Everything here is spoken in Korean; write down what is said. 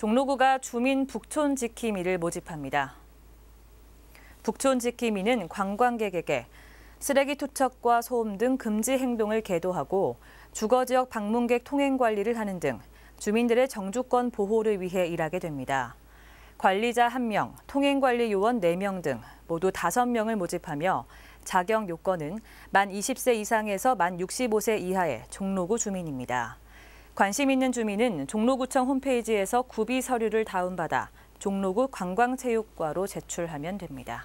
종로구가 주민 북촌 지킴이를 모집합니다. 북촌 지킴이는 관광객에게 쓰레기 투척과 소음 등 금지 행동을 계도하고 주거 지역 방문객 통행 관리를 하는 등 주민들의 정주권 보호를 위해 일하게 됩니다. 관리자 1명, 통행관리 요원 4명 등 모두 5명을 모집하며 자격 요건은 만 20세 이상에서 만 65세 이하의 종로구 주민입니다. 관심 있는 주민은 종로구청 홈페이지에서 구비 서류를 다운받아 종로구 관광체육과로 제출하면 됩니다.